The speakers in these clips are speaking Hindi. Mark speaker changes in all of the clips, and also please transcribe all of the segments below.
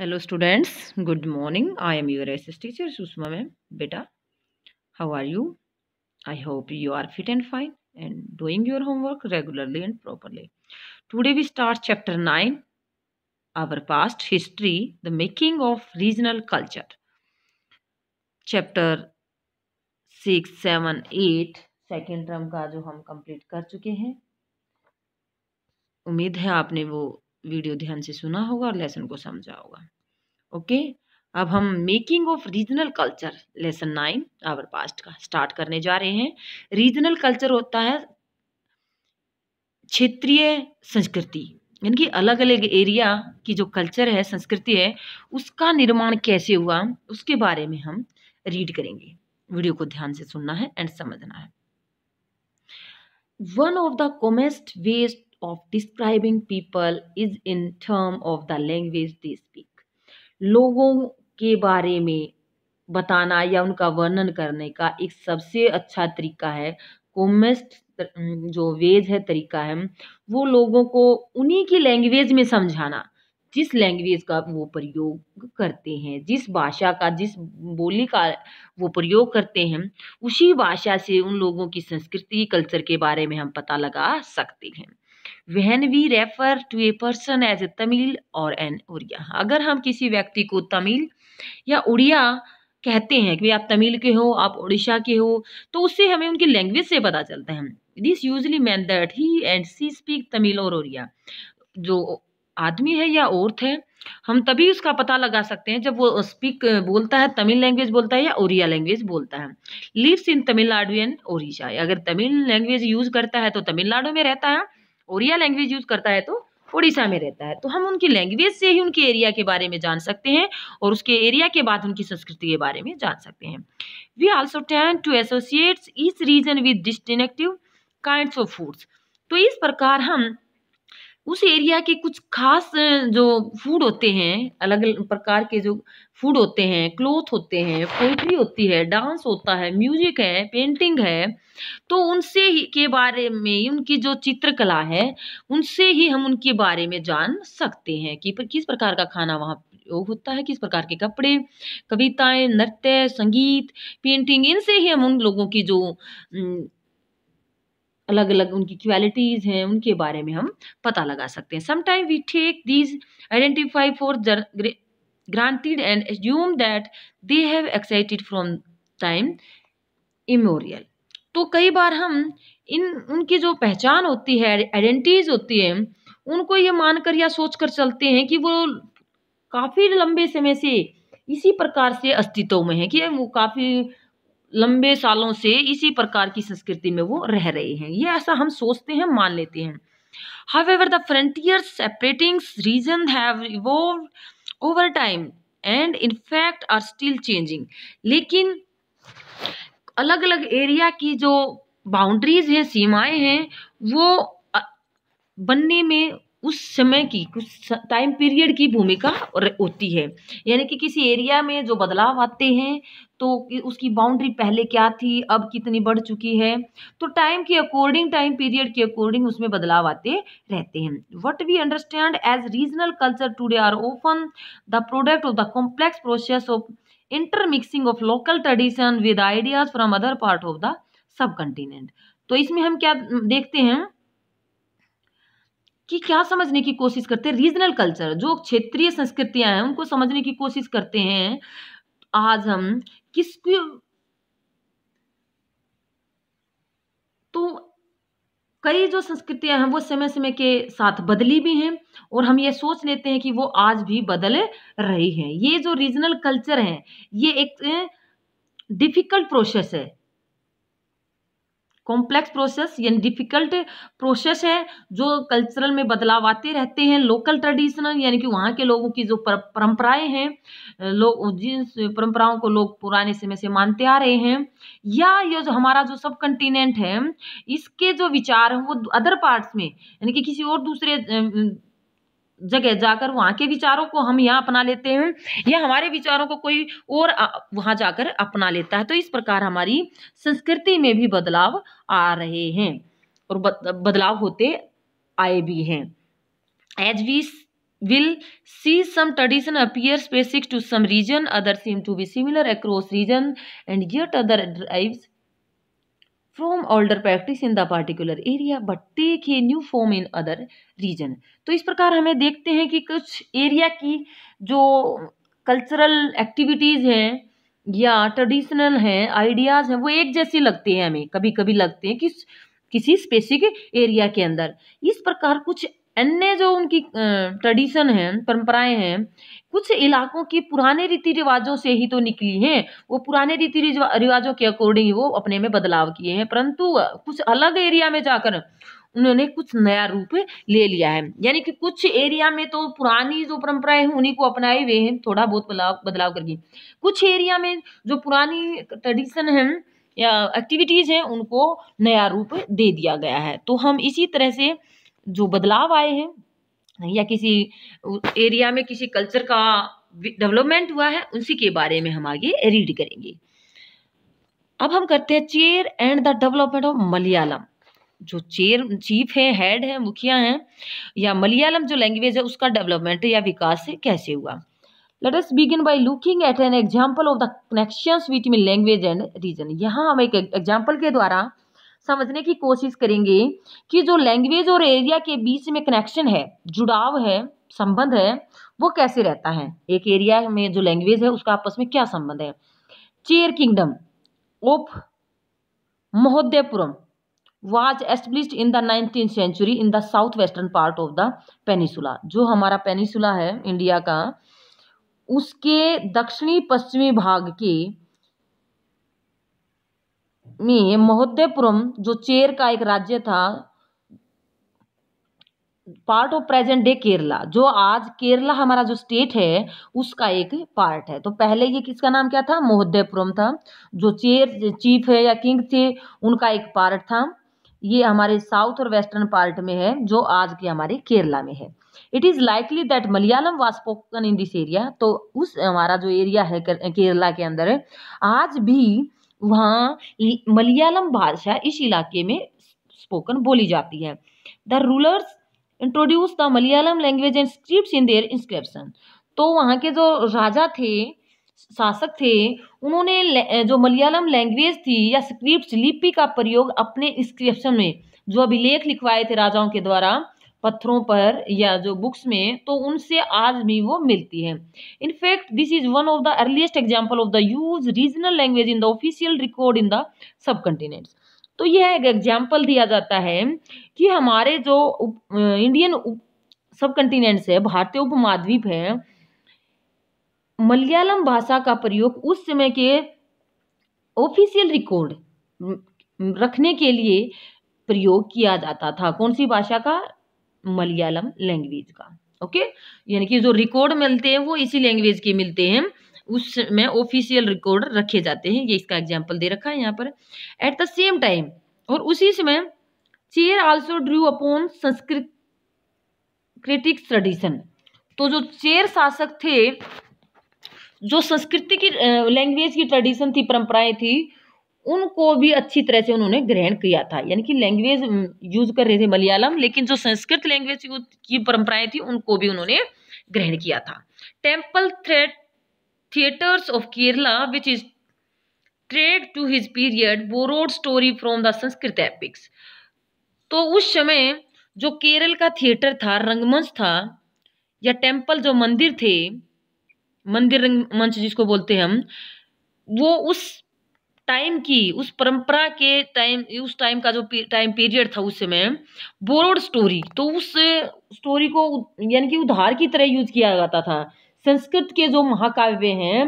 Speaker 1: hello students good morning I am your S teacher Sushma ma'am बेटा how are you I hope you are fit and fine and doing your homework regularly and properly today we start chapter nine our past history the making of regional culture chapter six seven eight second term का जो हम कंप्लीट कर चुके हैं उम्मीद है आपने वो वीडियो ध्यान से सुना होगा और लेसन को समझा होगा ओके अब हम making of regional culture lesson nine our past का स्टार्ट करने जा रहे हैं रीजनल कल्चर होता है क्षेत्रीय संस्कृति यानी कि अलग अलग एरिया की जो कल्चर है संस्कृति है उसका निर्माण कैसे हुआ उसके बारे में हम रीड करेंगे वीडियो को ध्यान से सुनना है एंड समझना है one of the commonest ways of describing people is in term of the language they speak लोगों के बारे में बताना या उनका वर्णन करने का एक सबसे अच्छा तरीका है कोमेस्ट जो वेज है तरीका है वो लोगों को उन्हीं की लैंग्वेज में समझाना जिस लैंग्वेज का वो प्रयोग करते हैं जिस भाषा का जिस बोली का वो प्रयोग करते हैं उसी भाषा से उन लोगों की संस्कृति कल्चर के बारे में हम पता लगा सकते हैं when we refer to a person as a Tamil or an Odia अगर हम किसी व्यक्ति को तमिल या उड़िया कहते हैं कि आप तमिल के हो आप उड़ीसा के हो तो उससे हमें उनकी लैंग्वेज से पता चलता है this usually means that he and she speak Tamil or Oriya जो आदमी है या औरत है हम तभी उसका पता लगा सकते हैं जब वो स्पीक बोलता है तमिल लैंग्वेज बोलता है या उड़िया लैंग्वेज बोलता है lives in Tamil Nadu and Orissa अगर तमिल लैंग्वेज यूज करता है तो तमिलनाडु में रहता है ओरिया लैंग्वेज यूज़ करता है तो उड़ीसा में रहता है तो हम उनकी लैंग्वेज से ही उनके एरिया के बारे में जान सकते हैं और उसके एरिया के बाद उनकी संस्कृति के बारे में जान सकते हैं we also tend to associates this region with distinctive kind of foods तो इस प्रकार हम उस एरिया के कुछ खास जो फूड होते हैं अलग अलग प्रकार के जो फूड होते हैं क्लोथ होते हैं पोइट्री होती है डांस होता है म्यूजिक है पेंटिंग है तो उनसे ही के बारे में उनकी जो चित्रकला है उनसे ही हम उनके बारे में जान सकते हैं कि पर किस प्रकार का खाना वहाँ प्रयोग होता है किस प्रकार के कपड़े कविताएं नृत्य संगीत पेंटिंग इनसे ही हम उन लोगों की जो अलग अलग उनकी क्वालिटीज़ हैं उनके बारे में हम पता लगा सकते हैं sometime we take these identify for granted and assume that they have existed from time immemorial तो कई बार हम इन उनकी जो पहचान होती है आइडेंटिटीज होती है उनको ये मानकर या सोच कर चलते हैं कि वो काफ़ी लंबे समय से इसी प्रकार से अस्तित्व में है कि वो काफ़ी लंबे सालों से इसी प्रकार की संस्कृति में वो रह रहे हैं ये ऐसा हम सोचते हैं मान लेते हैं however the frontier separating region over time and in fact are still changing लेकिन अलग अलग एरिया की जो बाउंड्रीज हैं सीमाएं हैं वो बनने में उस समय की कुछ टाइम पीरियड की भूमिका होती है यानी कि किसी एरिया में जो बदलाव आते हैं तो उसकी बाउंड्री पहले क्या थी अब कितनी बढ़ चुकी है तो टाइम के अकॉर्डिंग टाइम पीरियड के अकॉर्डिंग उसमें बदलाव आते रहते हैं what we understand as regional culture today are often the product of the complex process of intermixing of local tradition with ideas from other part of the subcontinent तो इसमें हम क्या देखते हैं कि क्या समझने की कोशिश करते हैं रीजनल कल्चर जो क्षेत्रीय संस्कृतियां हैं उनको समझने की कोशिश करते हैं आज हम किस तो कई जो संस्कृतियां हैं वो समय समय के साथ बदली भी हैं और हम ये सोच लेते हैं कि वो आज भी बदल रही हैं ये जो रीजनल कल्चर हैं ये एक डिफिकल्ट प्रोसेस है कॉम्प्लेक्स प्रोसेस यानी डिफिकल्ट प्रोसेस है जो कल्चरल में बदलाव आते रहते हैं लोकल ट्रेडिशनल यानी कि वहाँ के लोगों की जो परंपराएं हैं लोग जिन परंपराओं को लोग पुराने समय से मानते आ रहे हैं या ये जो हमारा जो सब कंटिनेंट है इसके जो विचार हैं वो अदर पार्ट्स में यानी कि किसी और दूसरे जगह जाकर वहाँ के विचारों को हम यहाँ अपना लेते हैं या हमारे विचारों को कोई और वहां जाकर अपना लेता है तो इस प्रकार हमारी संस्कृति में भी बदलाव आ रहे हैं और बदलाव होते आए भी हैं as we will see some tradition appear specific to some region other seem to be similar across region and yet other derives from older practice in the particular area but take a new form in other region तो इस प्रकार हमें देखते हैं कि कुछ एरिया की जो कल्चरल एक्टिविटीज़ हैं या ट्रेडिशनल हैं आइडियाज़ हैं वो एक जैसे लगते हैं हमें कभी कभी लगते हैं कि किसी स्पेसिफिक एरिया के अंदर इस प्रकार कुछ अन्य जो उनकी ट्रेडिशन हैं परंपराएं हैं कुछ इलाकों की पुराने रीति रिवाजों से ही तो निकली हैं वो पुराने रीति रिवाजों के अकॉर्डिंग वो अपने में बदलाव किए हैं परंतु कुछ अलग एरिया में जाकर उन्होंने कुछ नया रूप ले लिया है यानी कि कुछ एरिया में तो पुरानी जो परंपराएं हैं उन्हीं को अपनाए हुए हैं थोड़ा बहुत बदलाव बदलाव करके कुछ एरिया में जो पुरानी ट्रेडिशन है या एक्टिविटीज़ हैं उनको नया रूप दे दिया गया है तो हम इसी तरह से जो बदलाव आए हैं या किसी एरिया में किसी कल्चर का डेवलपमेंट हुआ है उसी के बारे में हम आगे रीड करेंगे अब हम करते हैं Chera and the development of Malayalam जो चेयर चीफ है हेड है मुखिया हैं या मलयालम जो लैंग्वेज है उसका डेवलपमेंट या विकास कैसे हुआ let us begin by looking at an example of the connections between language and region यहाँ हम एक एग्जांपल के द्वारा समझने की कोशिश करेंगे कि जो लैंग्वेज और एरिया के बीच में कनेक्शन है जुड़ाव है संबंध है वो कैसे रहता है एक एरिया में जो लैंग्वेज है उसका आपस में क्या संबंध है Chera kingdom of Mahodayapuram was established in the nineteen century in the south western part of the peninsula जो हमारा पेनिसुला है इंडिया का उसके दक्षिणी पश्चिमी भाग के में महोदयपुरम जो चेर का एक राज्य था part of present day Kerala जो आज केरला हमारा जो स्टेट है उसका एक पार्ट है तो पहले ये किसका नाम क्या था महोदयपुरम था जो चेयर चीफ है या किंग थे उनका एक पार्ट था ये हमारे साउथ और वेस्टर्न पार्ट में है जो आज के हमारे केरला में है it is likely that Malayalam was spoken spoken in this area तो उस हमारा जो एरिया है केरला के अंदर आज भी वहाँ मलयालम भाषा इस इलाके में स्पोकन बोली जाती है the rulers introduce the Malayalam language and script in their inscription तो वहाँ के जो राजा थे शासक थे उन्होंने जो मलयालम लैंग्वेज थी या स्क्रिप्ट लिपि का प्रयोग अपने इंस्क्रिप्शन में जो अभिलेख लिखवाए थे राजाओं के द्वारा पत्थरों पर या जो बुक्स में तो उनसे आज भी वो मिलती है in fact this is one of the earliest example of the use regional language in the official record in the subcontinents तो यह एक एग्जाम्पल दिया जाता है कि हमारे जो उप, इंडियन उप, सब कंटिनेंट्स है भारतीय उपमहाद्वीप है मलयालम भाषा का प्रयोग उस समय के ऑफिशियल रिकॉर्ड रखने के लिए प्रयोग किया जाता था कौन सी भाषा का मलयालम लैंग्वेज का ओके यानी कि जो रिकॉर्ड मिलते हैं वो इसी लैंग्वेज के मिलते हैं उसमें ऑफिशियल रिकॉर्ड रखे जाते हैं ये इसका एग्जाम्पल दे रखा है यहाँ पर एट द सेम टाइम और उसी समय Chera also drew upon Sanskritic tradition तो जो चेयर शासक थे जो संस्कृति की लैंग्वेज की ट्रेडिशन थी परंपराएं थी उनको भी अच्छी तरह से उन्होंने ग्रहण किया था यानी कि लैंग्वेज यूज कर रहे थे मलयालम लेकिन जो संस्कृत लैंग्वेज की परंपराएं थी उनको भी उन्होंने ग्रहण किया था temple threat theatres of Kerala which is traced to his period borrowed story from the Sanskrit epics तो उस समय जो केरल का थिएटर था रंगमंच था या टेम्पल जो मंदिर थे मंदिर रंगमंच जिसको बोलते हैं हम वो उस टाइम की उस परंपरा के टाइम उस टाइम का जो टाइम पीरियड था उस समय बोरोड स्टोरी तो उस स्टोरी को यानी कि उधार की तरह यूज किया जाता था संस्कृत के जो महाकाव्य हैं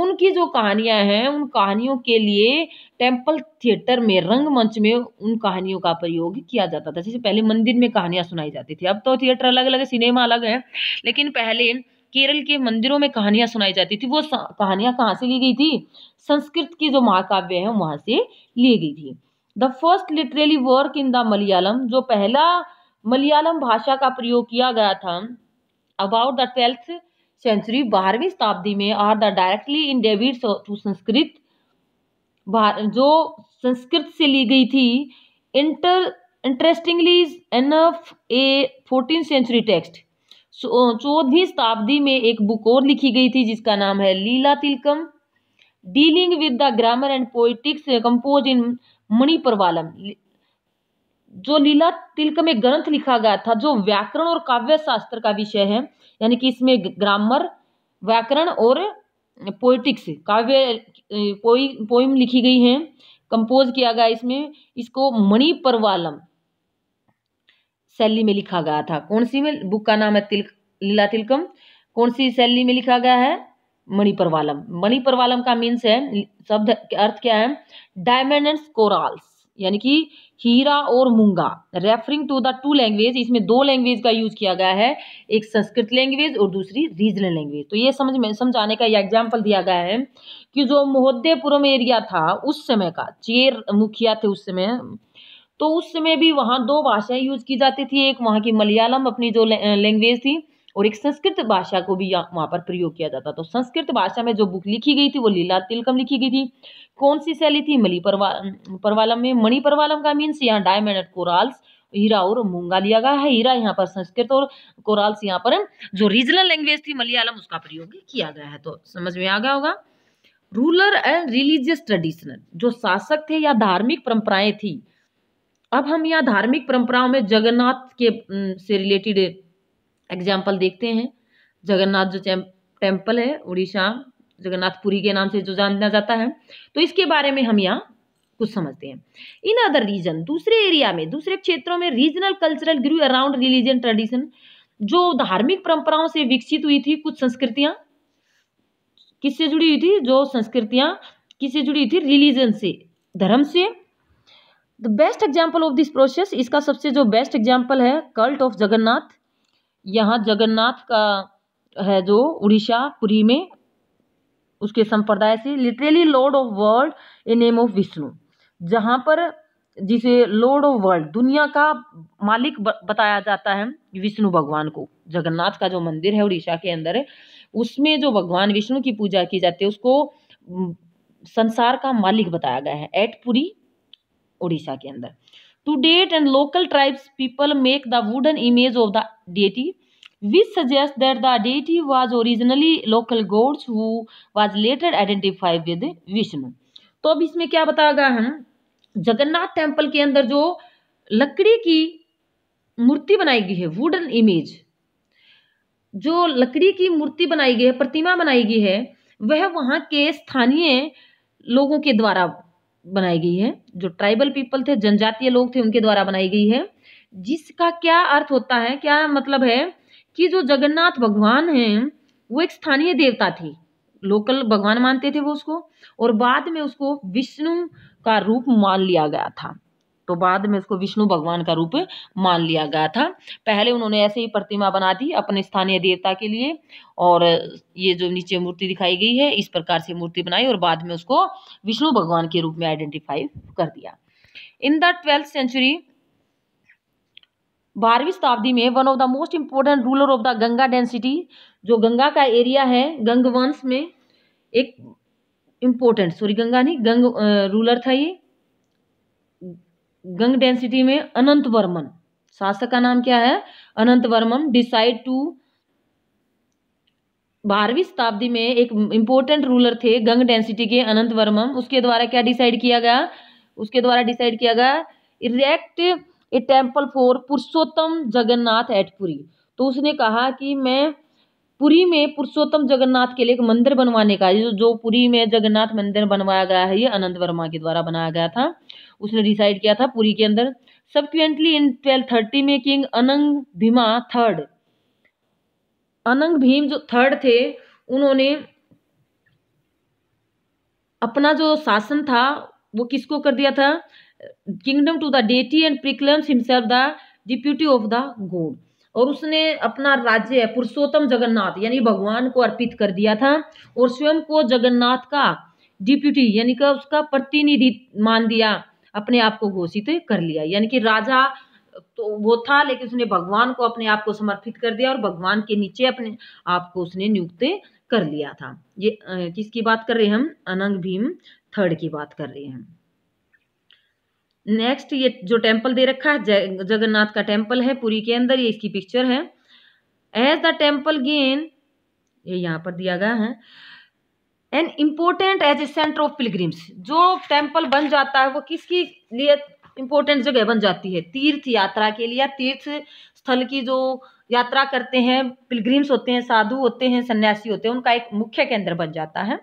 Speaker 1: उनकी जो कहानियां हैं उन कहानियों के लिए टेम्पल थिएटर में रंगमंच में उन कहानियों का प्रयोग किया जाता था जैसे पहले मंदिर में कहानियां सुनाई जाती थी अब तो थिएटर अलग अलग है सिनेमा अलग है लेकिन पहले केरल के मंदिरों में कहानियाँ सुनाई जाती थी वो कहानियाँ कहाँ से ली गई थी संस्कृत की जो महाकाव्य है वहाँ से ली गई थी the first literary work in the Malayalam जो पहला मलयालम भाषा का प्रयोग किया गया था अबाउट द ट्वेल्थ सेंचुरी बारहवीं शताब्दी में are the directly indebted to Sanskrit जो संस्कृत से ली गई थी inter interestingly enough a fourteen century text चौदहवीं शताब्दी में एक बुक और लिखी गई थी जिसका नाम है Lilatilakam dealing with the grammar and poetics compose in Manipravalam जो लीला तिलकम एक ग्रंथ लिखा गया था जो व्याकरण और काव्य शास्त्र का विषय है यानी कि इसमें ग्रामर व्याकरण और पोइटिक्स काव्य पोई पोइम लिखी गई है कंपोज किया गया इसमें इसको मणिपरवालम शैली में लिखा गया था कौन सी में बुक का नाम है तिलक लीला तिलकम कौन सी शैली में लिखा गया है मणिपरवालम मणिपरवालम का मीन्स है शब्द अर्थ क्या है डायमंड कोरल्स यानी कि हीरा और मूंगा referring to the two language इसमें दो लैंग्वेज का यूज किया गया है एक संस्कृत लैंग्वेज और दूसरी रीजनल लैंग्वेज तो ये समझ में समझाने का यह एग्जाम्पल दिया गया है कि जो मोहद्देपुरम एरिया था उस समय का चेर मुखिया थे उस समय तो उस समय भी वहाँ दो भाषाएं यूज की जाती थी एक वहाँ की मलयालम अपनी जो लैंग्वेज थी और एक संस्कृत भाषा को भी वहाँ पर प्रयोग किया जाता तो संस्कृत भाषा में जो बुक लिखी गई थी वो लीला तिलकम लिखी गई थी कौन सी शैली थी मली परवा परवालम में मणि परवालम का मीन्स यहाँ डायमंड कोराल्स हीरा और मूंगा लिया गया है हीरा यहाँ पर संस्कृत और कोराल्स यहाँ पर जो रीजनल लैंग्वेज थी मलयालम उसका प्रयोग किया गया है तो समझ में आ गया होगा रूलर एंड रिलीजियस ट्रेडिशनल जो शासक थे या धार्मिक परंपराएं थी अब हम यहाँ धार्मिक परंपराओं में जगन्नाथ के से रिलेटेड एग्जाम्पल देखते हैं जगन्नाथ जो टेम्पल है उड़ीसा जगन्नाथपुरी के नाम से जो जाना जाता है तो इसके बारे में हम यहाँ कुछ समझते हैं इन अदर रीजन दूसरे एरिया में दूसरे क्षेत्रों में regional cultural grew around religion tradition जो धार्मिक परंपराओं से विकसित हुई थी कुछ संस्कृतियाँ किससे जुड़ी हुई थी जो संस्कृतियाँ किससे जुड़ी हुई थी रिलीजन से धर्म से the best example of this process इसका सबसे जो बेस्ट एग्जाम्पल है कल्ट ऑफ जगन्नाथ यहाँ जगन्नाथ का है जो उड़ीसा पुरी में उसके संप्रदाय से literally lord of world a name of Vishnu जहाँ पर जिसे लॉर्ड ऑफ वर्ल्ड दुनिया का मालिक बताया जाता है विष्णु भगवान को जगन्नाथ का जो मंदिर है उड़ीसा के अंदर उसमें जो भगवान विष्णु की पूजा की जाती है उसको संसार का मालिक बताया गया है एट पुरी उड़ीसा के अंदर to date and local tribes people make the wooden image of the deity which suggest that the deity was originally local gods who was later identified with Vishnu तो अब इसमें क्या बताएगा हम जगन्नाथ टेम्पल के अंदर जो लकड़ी की मूर्ति बनाई गई है वुडन इमेज जो लकड़ी की मूर्ति बनाई गई है प्रतिमा बनाई गई है वह वहां के स्थानीय लोगों के द्वारा बनाई गई है जो ट्राइबल पीपल थे जनजातीय लोग थे उनके द्वारा बनाई गई है जिसका क्या अर्थ होता है क्या मतलब है कि जो जगन्नाथ भगवान हैं वो एक स्थानीय देवता थी लोकल भगवान मानते थे वो उसको और बाद में उसको विष्णु का रूप मान लिया गया था तो बाद में इसको विष्णु भगवान का रूप मान लिया गया था पहले उन्होंने ऐसे ही प्रतिमा बना दी अपने स्थानीय देवता के लिए और ये जो नीचे मूर्ति दिखाई गई है इस प्रकार से मूर्ति बनाई और बाद में उसको विष्णु भगवान के रूप में आइडेंटिफाई कर दिया इन द ट्वेल्थ सेंचुरी बारहवीं शताब्दी में one of the most important ruler of the Ganga dynasty जो गंगा का एरिया है गंगवंश में एक इम्पोर्टेंट सॉरी गंगा नहीं गंग रूलर था ये गंग डेंसिटी में अनंत वर्मन शासक का नाम क्या है अनंत वर्मन डिसाइड टू बारहवीं शताब्दी में एक इंपॉर्टेंट रूलर थे गंग डेंसिटी के अनंत वर्मन उसके द्वारा क्या डिसाइड किया गया उसके द्वारा डिसाइड किया गया erect a temple for Purushottama Jagannath at Puri तो उसने कहा कि मैं पुरी में पुरुषोत्तम जगन्नाथ के लिए एक मंदिर बनवाने का जो पुरी में जगन्नाथ मंदिर बनवाया गया है ये अनंत वर्मा के द्वारा बनाया गया था उसने डिसाइड किया था पुरी के अंदर सबक्वेंटली इन ट्वेल्व थर्टी में किंग अनंग भीमा थर्ड अनंग भीम जो थर्ड थे उन्होंने अपना जो शासन था वो किसको कर दिया था kingdom to the deity and proclaims himself the deputy of the god और उसने अपना राज्य पुरुषोत्तम जगन्नाथ यानी भगवान को अर्पित कर दिया था और स्वयं को जगन्नाथ का डिप्यूटी यानी का उसका प्रतिनिधि मान दिया अपने आप को घोषित तो कर लिया यानी कि राजा तो वो था लेकिन उसने भगवान को अपने आप को समर्पित कर दिया और भगवान के नीचे अपने आप को उसने नियुक्त कर लिया था ये किसकी बात कर रहे हैं हम अनंग भीम थर्ड की बात कर रहे हैं नेक्स्ट ये जो टेम्पल दे रखा है जगन्नाथ का टेम्पल है पुरी के अंदर ये इसकी पिक्चर है एज द टेम्पल गेन ये यहाँ पर दिया गया है and important as a centre of pilgrims जो टेम्पल बन जाता है वो किसकी लिए इम्पोर्टेंट जगह बन जाती है तीर्थ यात्रा के लिए तीर्थ स्थल की जो यात्रा करते हैं पिलग्रिम्स होते हैं साधु होते हैं सन्यासी होते हैं उनका एक मुख्य केंद्र बन जाता है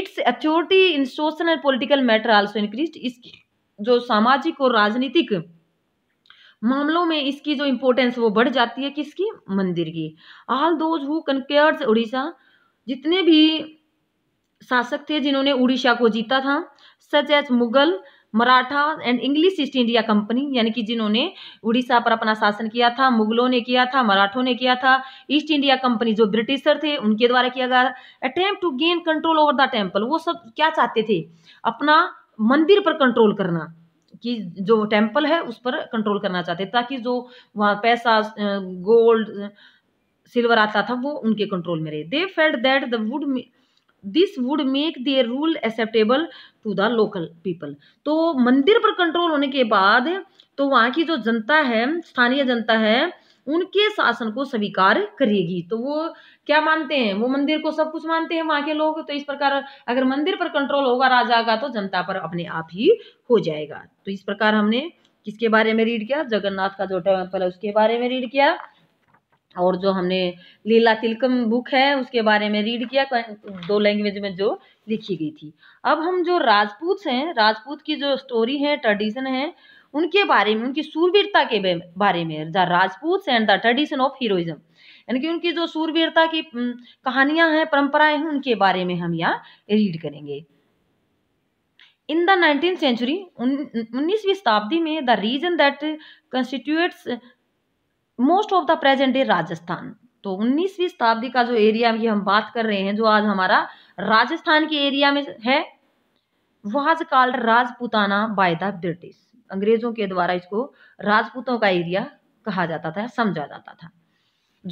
Speaker 1: its authority in social and political matter also increase इसकी जो सामाजिक और राजनीतिक मामलों में इसकी जो इम्पोर्टेंस वो बढ़ जाती है किसकी मंदिर की all those who conquered Orissa जितने भी शासक थे जिन्होंने उड़ीसा को जीता था such as Mughal Maratha and English East India Company यानी कि जिन्होंने उड़ीसा पर अपना शासन किया था मुगलों ने किया था मराठों ने किया था ईस्ट इंडिया कंपनी जो ब्रिटिशर थे उनके द्वारा किया गया attempt to gain control over the temple वो सब क्या चाहते थे अपना मंदिर पर कंट्रोल करना कि जो टेम्पल है उस पर कंट्रोल करना चाहते ताकि जो वहाँ पैसा गोल्ड सिल्वर आता था वो उनके कंट्रोल में रहे they felt that the would this would make their rule acceptable to the local people तो मंदिर पर कंट्रोल होने के बाद तो वहाँ की जो जनता है स्थानीय जनता है उनके शासन को स्वीकार करेगी तो वो क्या मानते हैं वो मंदिर को सब कुछ मानते हैं वहां के लोग तो इस प्रकार अगर मंदिर पर कंट्रोल होगा राजा का तो जनता पर अपने आप ही हो जाएगा तो इस प्रकार हमने किसके बारे में रीड किया जगन्नाथ का जो टेम्पल है उसके बारे में रीड किया और जो हमने लीला तिलकम बुक है उसके बारे में रीड किया दो लैंग्वेज में जो लिखी गई थी अब हम जो राजपूत हैं राजपूत की जो स्टोरी है ट्रेडिशन है उनके बारे में उनकी सूरवीरता के बारे में the Rajput and the tradition of heroism यानी कि उनकी जो सूरवीरता की कहानियां हैं परंपराएं हैं उनके बारे में हम यहाँ रीड करेंगे इन द नाइनटीन सेंचुरी उन्नीसवीं शताब्दी में the region that constitutes most of the present day Rajasthan तो 19वीं शताब्दी का जो एरिया की हम बात कर रहे हैं जो आज हमारा राजस्थान के एरिया में है was called Rajputana by the British अंग्रेजों के द्वारा इसको राजपूतों का एरिया कहा जाता था समझा जाता था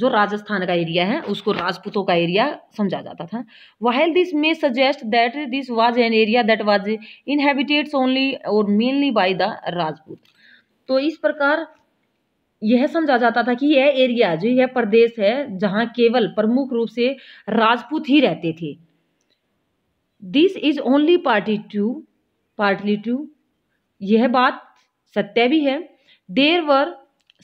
Speaker 1: जो राजस्थान का एरिया है उसको राजपूतों का एरिया समझा जाता था while this may suggest that this was an area that was inhabited only और मेनली बाय द राजपूत तो इस प्रकार यह समझा जाता था कि यह एरिया जो यह प्रदेश है जहाँ केवल प्रमुख रूप से राजपूत ही रहते थे this is only party to partly true यह बात सत्य भी है there were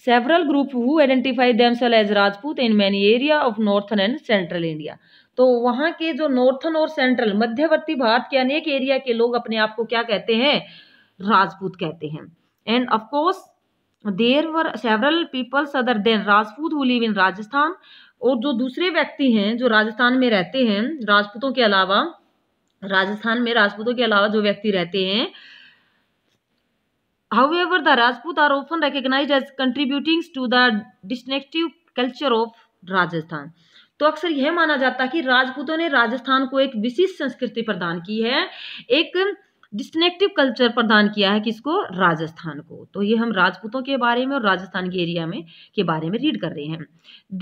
Speaker 1: several group who identify themselves as Rajput in many area of northern and central India तो वहाँ के जो नॉर्थन और सेंट्रल मध्यवर्ती भारत के अनेक एरिया के लोग अपने आप को क्या कहते हैं राजपूत कहते हैं and of course there were several peoples other than Rajput who live in Rajasthan और जो दूसरे व्यक्ति हैं जो राजस्थान में रहते हैं राजपूतों के अलावा राजस्थान में राजपूतों के अलावा जो व्यक्ति रहते हैं however the Rajput are often recognise as contributing to the distinctive culture of Rajasthan तो अक्सर यह माना जाता है कि राजपूतों ने राजस्थान को एक विशिष्ट संस्कृति प्रदान की है एक डिस्टिनेक्टिव कल्चर प्रदान किया है किसको राजस्थान को तो ये हम राजपूतों के बारे में और राजस्थान के एरिया में के बारे में रीड कर रहे हैं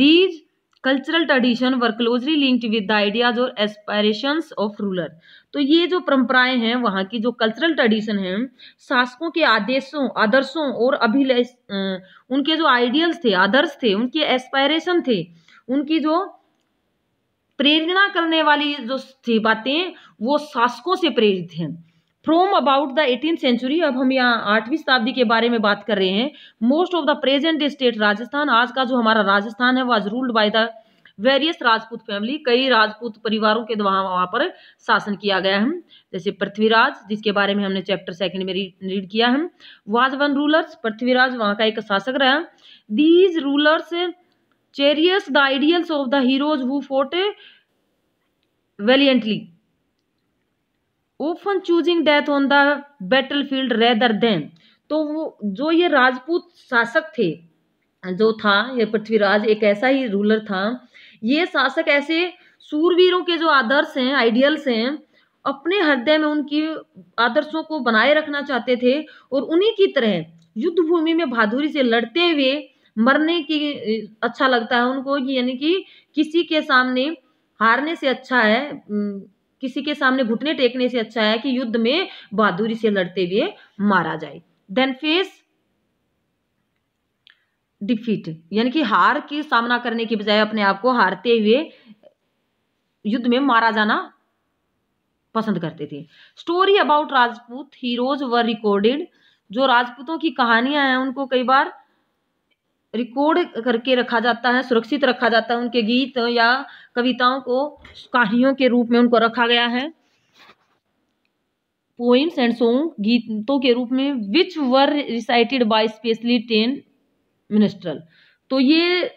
Speaker 1: these cultural tradition were closely linked with the ideas और एस्पायरेशन ऑफ रूलर तो ये जो परंपराएं हैं वहाँ की जो कल्चरल ट्रेडिशन है शासकों के आदेशों आदर्शों और अभिलेष उनके जो आइडियल्स थे आदर्श थे उनके एस्पायरेशन थे उनकी जो प्रेरणा करने वाली जो थी बातें वो शासकों से प्रेरित हैं from about the eighteen century अब हम यहाँ आठवीं शताब्दी के बारे में बात कर रहे हैं most of the present state Rajasthan आज का जो हमारा राजस्थान है आज ruled by the various Rajput family कई राजपूत परिवारों के द्वारा वहाँ पर शासन किया गया है जैसे पृथ्वीराज जिसके बारे में हमने चैप्टर सेकंड में रीड किया है वाज वन रूलर्स पृथ्वीराज वहाँ का एक शासक रहा these rulers cherished the ideals of the heroes who fought valiantly often choosing death on the battle field rather than तो वो जो ये राजपूत शासक थे जो था ये पृथ्वीराज एक ऐसा ही रूलर था ये शासक ऐसे सूरवीरों के जो आदर्श हैं आइडियल्स हैं अपने हृदय में उनकी आदर्शों को बनाए रखना चाहते थे और उन्हीं की तरह युद्ध भूमि में बहादुरी से लड़ते हुए मरने की अच्छा लगता है उनको यानी कि किसी के सामने हारने से अच्छा है किसी के सामने घुटने टेकने से अच्छा है कि युद्ध में बहादुरी से लड़ते हुए मारा जाए देन फेस डिफीट यानी कि हार की सामना करने की बजाय अपने आप को हारते हुए युद्ध में मारा जाना पसंद करते थे story about Rajput heroes were recorded जो राजपूतों की कहानियां हैं उनको कई बार रिकॉर्ड करके रखा जाता है सुरक्षित रखा जाता है उनके गीत या कविताओं को कहानियों के रूप में उनको रखा गया है पोइम्स एंड सॉन्ग गीतों के रूप में which were recited by specially trained minstrel तो ये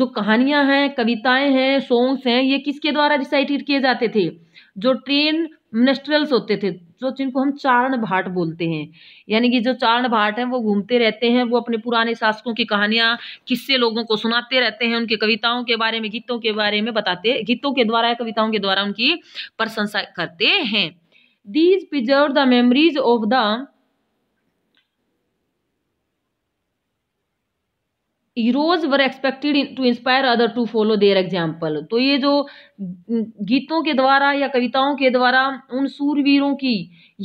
Speaker 1: जो कहानियां हैं कविताएं हैं सॉन्ग्स हैं ये किसके द्वारा रिसाइटेड किए जाते थे जो ट्रेन मिनिस्ट्रल्स होते थे जो जिनको हम चारण भाट बोलते हैं यानी कि जो चारण भाट हैं वो घूमते रहते हैं वो अपने पुराने शासकों की कहानियाँ किस्से लोगों को सुनाते रहते हैं उनकी कविताओं के बारे में गीतों के बारे में बताते गीतों के द्वारा या कविताओं के द्वारा उनकी प्रशंसा करते हैं these preserve the memories of the heroes were expected to inspire other to follow their example तो ये जो गीतों के द्वारा या कविताओं के द्वारा उन सूरवीरों की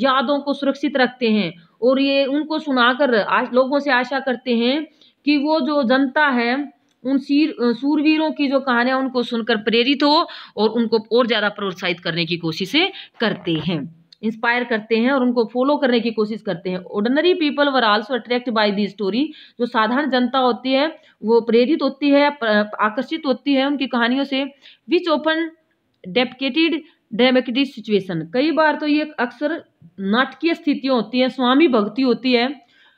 Speaker 1: यादों को सुरक्षित रखते हैं और ये उनको सुनाकर लोगों से आशा करते हैं कि वो जो जनता है उन सीर सूरवीरों की जो कहानियाँ उनको सुनकर प्रेरित हो और उनको और ज़्यादा प्रोत्साहित करने की कोशिशें करते हैं इंस्पायर करते हैं और उनको फॉलो करने की कोशिश करते हैं ordinary people were also attract by the story जो साधारण जनता होती है वो प्रेरित होती है आकर्षित होती है उनकी कहानियों से which often depicted dramatic situation कई बार तो ये अक्सर नाटकीय स्थितियाँ होती हैं स्वामी भक्ति होती है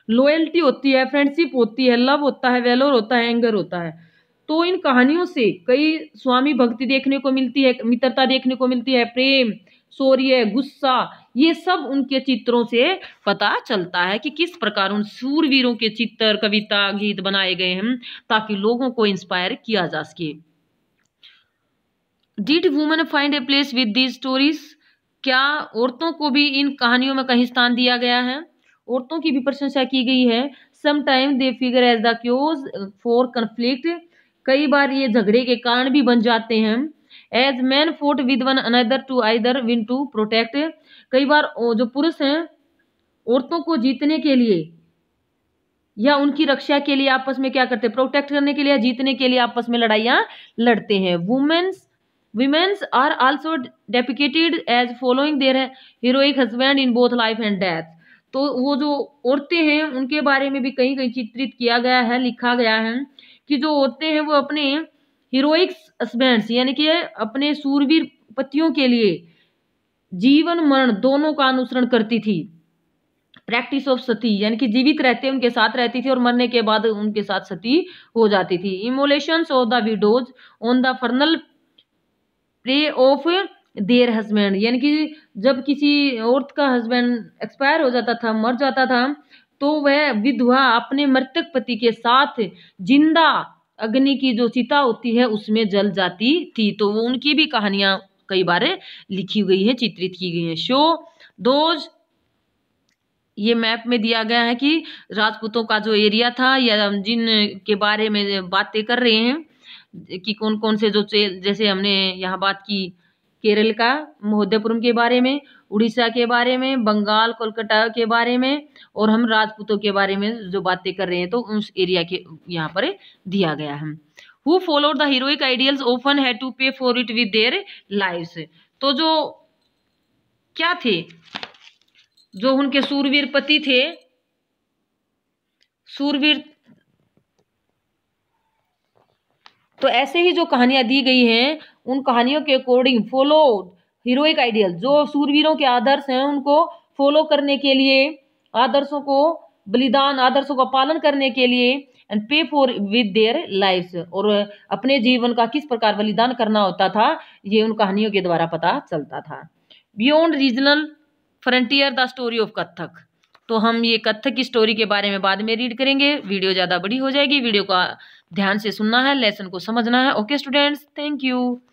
Speaker 1: लॉयल्टी होती है फ्रेंडशिप होती है लव होता है वेलोर होता है एंगर होता है तो इन कहानियों से कई स्वामी भक्ति देखने को मिलती है मित्रता देखने को मिलती है प्रेम शौर्य गुस्सा ये सब उनके चित्रों से पता चलता है कि किस प्रकार उन सूरवीरों के चित्र कविता गीत बनाए गए हैं ताकि लोगों को इंस्पायर किया जा सके did women find a place with these stories क्या औरतों को भी इन कहानियों में कहीं स्थान दिया गया है औरतों की भी प्रशंसा की गई है sometime they figure as the cause for conflict कई बार ये झगड़े के कारण भी बन जाते हैं as man fought with one another to either win to protect कई बार जो पुरुष हैं औरतों को जीतने के लिए या उनकी रक्षा के लिए आपस में क्या करते हैं प्रोटेक्ट करने के लिए जीतने के लिए आपस में लड़ाइयाँ लड़ते हैं womens women's are also depicted as following their heroic husband in both life and death तो वो जो औरतें हैं उनके बारे में भी कहीं कहीं चित्रित किया गया है लिखा गया है कि जो औरतें हैं वो अपने हीरोइक्स हस्बैंड्स यानी कि अपने सूरवीर पतियों के लिए जीवन मरण दोनों का अनुसरण करती थी प्रैक्टिस ऑफ सती यानी कि जीवित रहते उनके साथ रहती थी और मरने के बाद उनके साथ सती हो जाती थी immolation of the widows on the funeral pyre of their husband यानी कि जब किसी औरत का हस्बैंड एक्सपायर हो जाता था मर जाता था तो वह विधवा अपने मृतक पति के साथ जिंदा अग्नि की जो चिता होती है उसमें जल जाती थी तो वो उनकी भी कहानियां कई बार लिखी गई है चित्रित की गई है शो दोज ये मैप में दिया गया है कि राजपूतों का जो एरिया था या जिन के बारे में बातें कर रहे हैं कि कौन कौन से जो जैसे हमने यहाँ बात की केरल का महोदयपुरम के बारे में उड़ीसा के बारे में बंगाल कोलकाता के बारे में और हम राजपूतों के बारे में जो बातें कर रहे हैं तो उस एरिया के यहाँ पर दिया गया है who followed the heroic ideals often है to pay for it with their lives तो जो क्या थे जो उनके सूरवीर पति थे सूरवीर तो ऐसे ही जो कहानियां दी गई हैं उन कहानियों के अकॉर्डिंग फॉलोड हीरोइक आइडियल जो सूरवीरों के आदर्श हैं उनको फॉलो करने के लिए आदर्शों को बलिदान आदर्शों का पालन करने के लिए एंड पे फॉर विद देयर लाइफ और अपने जीवन का किस प्रकार बलिदान करना होता था ये उन कहानियों के द्वारा पता चलता था beyond regional frontier the story of Kathak तो हम ये कथक की स्टोरी के बारे में बाद में रीड करेंगे वीडियो ज़्यादा बड़ी हो जाएगी वीडियो का ध्यान से सुनना है लेसन को समझना है ओके स्टूडेंट्स थैंक यू